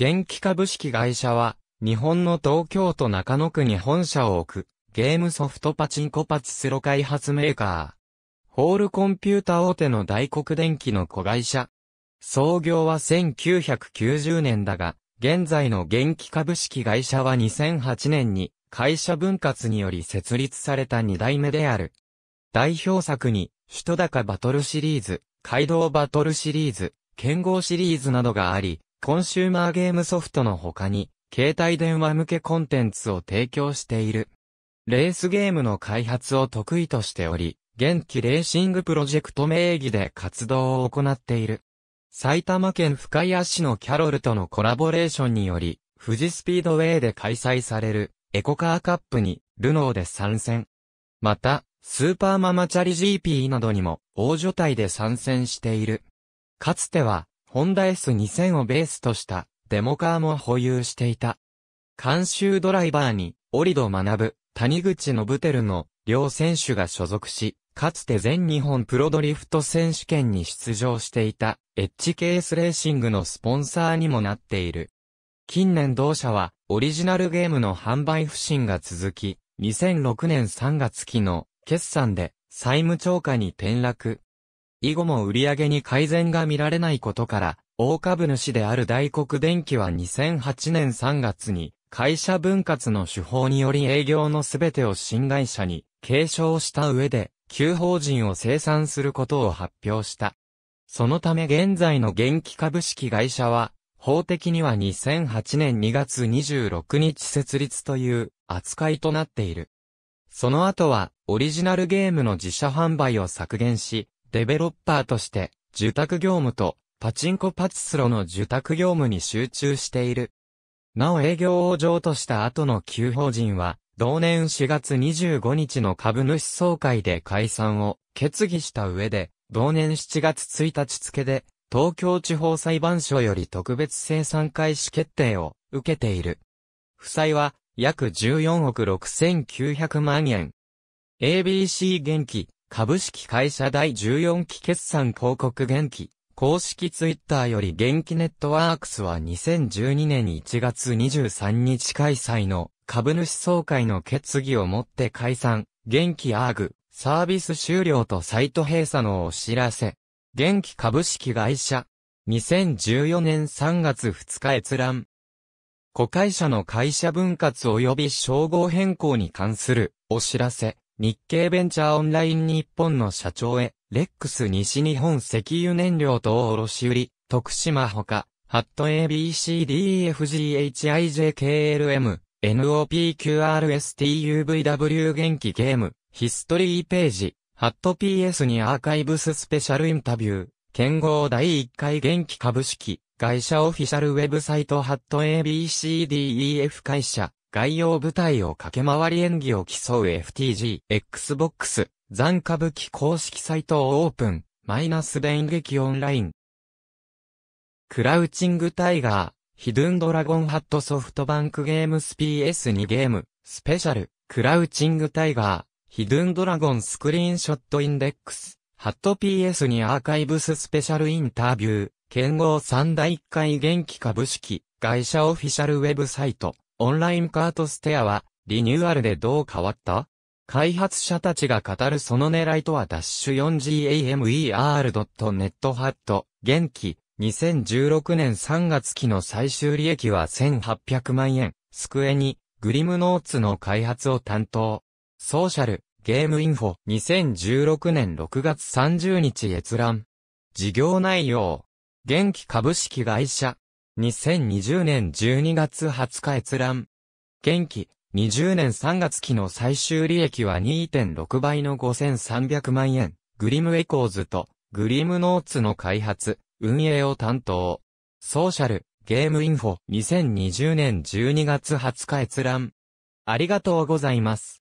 元気株式会社は、日本の東京都中野区に本社を置く、ゲームソフトパチンコパチスロ開発メーカー。ホールコンピュータ大手の大黒電機の子会社。創業は1990年だが、現在の元気株式会社は2008年に会社分割により設立された2代目である。代表作に、首都高バトルシリーズ、街道バトルシリーズ、剣豪シリーズなどがあり、コンシューマーゲームソフトの他に、携帯電話向けコンテンツを提供している。レースゲームの開発を得意としており、現期レーシングプロジェクト名義で活動を行っている。埼玉県深谷市のキャロルとのコラボレーションにより、富士スピードウェイで開催されるエコカーカップにルノーで参戦。また、スーパーママチャリ GP などにも大所帯で参戦している。かつてはホンダ S2000 をベースとしたデモカーも保有していた。監修ドライバーに、オリド学、谷口信テルの両選手が所属し、かつて全日本プロドリフト選手権に出場していたエッケースレーシングのスポンサーにもなっている。近年同社はオリジナルゲームの販売不振が続き、2006年3月期の決算で債務超過に転落、以後も売上に改善が見られないことから、大株主である大黒電機は2008年3月に、会社分割の手法により営業のすべてを新会社に継承した上で、旧法人を生産することを発表した。そのため現在の現気株式会社は、法的には2008年2月26日設立という扱いとなっている。その後は、オリジナルゲームの自社販売を削減し、デベロッパーとして、受託業務と、パチンコパチスロの受託業務に集中している。なお営業を譲渡した後の旧法人は、同年4月25日の株主総会で解散を決議した上で、同年7月1日付で、東京地方裁判所より特別生産開始決定を受けている。負債は約14億6900万円。ABC 元気、株式会社第14期決算広告元気。公式ツイッターより元気ネットワークスは2012年1月23日開催の株主総会の決議をもって解散、元気アーグ、サービス終了とサイト閉鎖のお知らせ。元気株式会社。2014年3月2日閲覧。子会社の会社分割及び称号変更に関するお知らせ。日経ベンチャーオンライン日本の社長へ、レックス西日本石油燃料等卸売、徳島ほか、ハット ABCDEFGHIJKLM、NOPQRSTUVW 元気ゲーム、ヒストリーページ、ハット PS にアーカイブススペシャルインタビュー、剣豪第1回元気株式、会社オフィシャルウェブサイトハット ABCDEF 会社、概要舞台を駆け回り演技を競う FTG、Xbox、残歌舞伎公式サイトをオープン、マイナス電撃オンライン。クラウチングタイガー、ヒドゥンドラゴンハットソフトバンクゲームス PS2 ゲーム、スペシャル、クラウチングタイガー、ヒドゥンドラゴンスクリーンショットインデックス、ハット PS2 アーカイブススペシャルインタビュー、剣豪三大一回元気株式、会社オフィシャルウェブサイト。オンラインカートステアは、リニューアルでどう変わった開発者たちが語るその狙いとはダッシュ 4gamer.net ハット、元気、2016年3月期の最終利益は1800万円、スクエニ、グリムノーツの開発を担当。ソーシャル、ゲームインフォ、2016年6月30日閲覧。事業内容。元気株式会社、2020年12月20日閲覧。現期、20年3月期の最終利益は2.6倍の5300万円。グリムエコーズと、グリムノーツの開発、運営を担当。ソーシャル、ゲームインフォ、2020年12月20日閲覧。ありがとうございます。